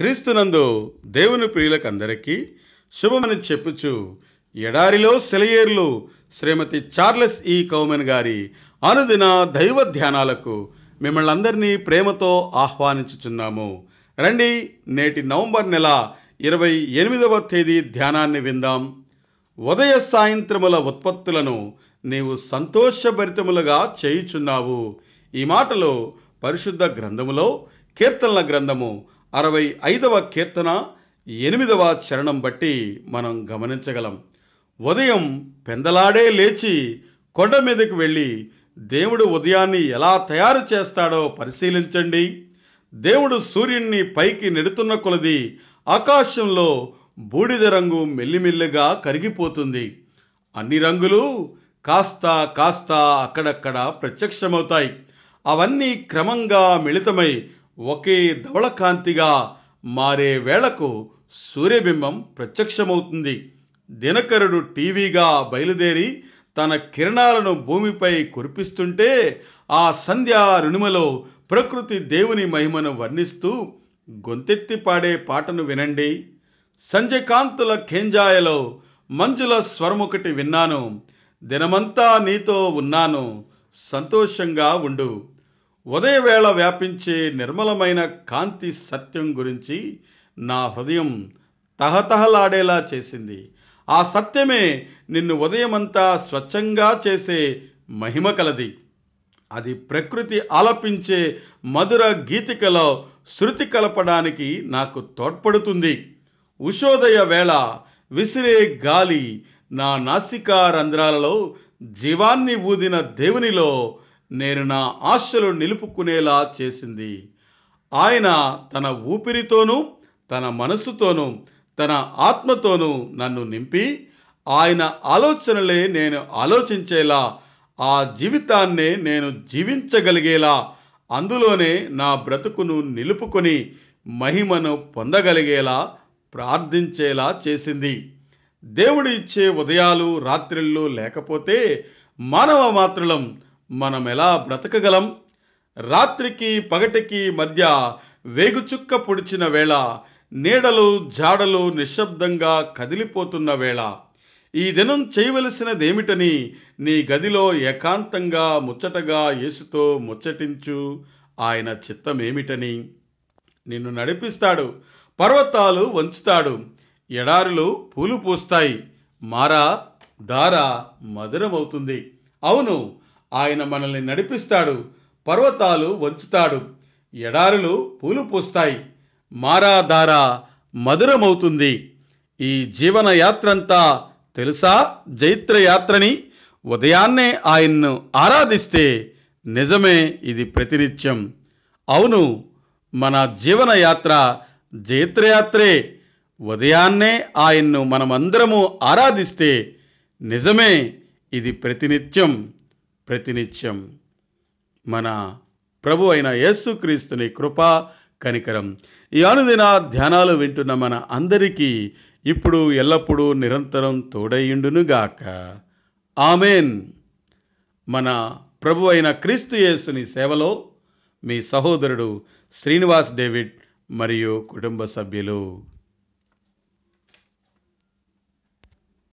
క్రీస్తునందు దేవుని ప్రియులకందరికీ శుభమని చెప్పుచు ఎడారిలో సెలయేర్లు శ్రీమతి చార్లెస్ ఈ కౌమెన్ గారి అనుదిన దైవ ధ్యానాలకు మిమ్మల్ని అందరినీ ప్రేమతో ఆహ్వానించుచున్నాము రండి నేటి నవంబర్ నెల ఇరవై ఎనిమిదవ తేదీ ధ్యానాన్ని విందాం ఉదయ సాయంత్రముల ఉత్పత్తులను నీవు సంతోషభరితములుగా చేయుచున్నావు ఈ మాటలో పరిశుద్ధ గ్రంథములో కీర్తనల గ్రంథము అరవై ఐదవ కీర్తన ఎనిమిదవ చరణం బట్టి మనం గమనించగలం ఉదయం పెందలాడే లేచి కొండ మీదకి వెళ్ళి దేవుడు ఉదయాన్ని ఎలా తయారు చేస్తాడో పరిశీలించండి దేవుడు సూర్యుణ్ణి పైకి నెడుతున్న కొలది ఆకాశంలో బూడిద రంగు మెల్లిమెల్లిగా కరిగిపోతుంది అన్ని రంగులు కాస్త కాస్త అక్కడక్కడ ప్రత్యక్షమవుతాయి అవన్నీ క్రమంగా మిళితమై ఒకే ధవళకాంతిగా మారే వేళకు సూర్యబింబం ప్రత్యక్షమవుతుంది దినకరుడు టీవీగా బయలుదేరి తన కిరణాలను భూమిపై కురిపిస్తుంటే ఆ సంధ్యా రుణిమలో ప్రకృతి దేవుని మహిమను వర్ణిస్తూ గొంతెత్తి పాడే పాటను వినండి సంజయకాంతుల ఖేంజాయలో మంజుల ఒకటి విన్నాను దినమంతా నీతో ఉన్నాను సంతోషంగా ఉండు ఉదయవేళ వ్యాపించే నిర్మలమైన కాంతి సత్యం గురించి నా హృదయం తహతహలాడేలా చేసింది ఆ సత్యమే నిన్ను ఉదయమంతా స్వచ్ఛంగా చేసే మహిమ కలది అది ప్రకృతి ఆలపించే మధుర గీతికలో శృతి కలపడానికి నాకు తోడ్పడుతుంది ఉషోదయ వేళ విసిరే గాలి నా నాసికా రంధ్రాలలో జీవాన్ని ఊదిన దేవునిలో నేను నా ఆశలు నిలుపుకునేలా చేసింది ఆయన తన ఊపిరితోనూ తన మనస్సుతోనూ తన ఆత్మతోనూ నన్ను నింపి ఆయన ఆలోచనలే నేను ఆలోచించేలా ఆ జీవితాన్నే నేను జీవించగలిగేలా అందులోనే నా బ్రతుకును నిలుపుకొని మహిమను పొందగలిగేలా ప్రార్థించేలా చేసింది దేవుడు ఇచ్చే ఉదయాలు రాత్రిళ్ళు లేకపోతే మానవ మాత్రలం మనం ఎలా బ్రతకగలం రాత్రికి పగటికి మధ్య వేగుచుక్క పొడిచిన వేళ నీడలు జాడలు నిశ్శబ్దంగా కదిలిపోతున్న వేళ ఈ దినం చేయవలసినదేమిటని నీ గదిలో ఏకాంతంగా ముచ్చటగా యేసుతో ముచ్చటించు ఆయన చిత్తమేమిటని నిన్ను నడిపిస్తాడు పర్వతాలు వంచుతాడు ఎడారులు పూలు పూస్తాయి మారా దార మధురమవుతుంది అవును ఆయన మనల్ని నడిపిస్తాడు పర్వతాలు వంచుతాడు ఎడారులు పూలు పూస్తాయి మారాధార మధురమవుతుంది ఈ జీవన యాత్రంతా తెలుసా జైత్ర యాత్రని ఉదయాన్నే ఆయన్ను ఆరాధిస్తే నిజమే ఇది ప్రతినిత్యం అవును మన జీవన యాత్ర జైత్రయాత్రే ఉదయాన్నే ఆయన్ను మనమందరము ఆరాధిస్తే నిజమే ఇది ప్రతినిత్యం ప్రతినిత్యం మన ప్రభు అయిన యేసుక్రీస్తుని కృప కనికరం ఈ అనుదిన ధ్యానాలు వింటున్న మన అందరికీ ఇప్పుడు ఎల్లప్పుడూ నిరంతరం తోడయుండునుగాక ఆమెన్ మన ప్రభు అయిన క్రీస్తు యేసుని సేవలో మీ సహోదరుడు శ్రీనివాస్ డేవిడ్ మరియు కుటుంబ సభ్యులు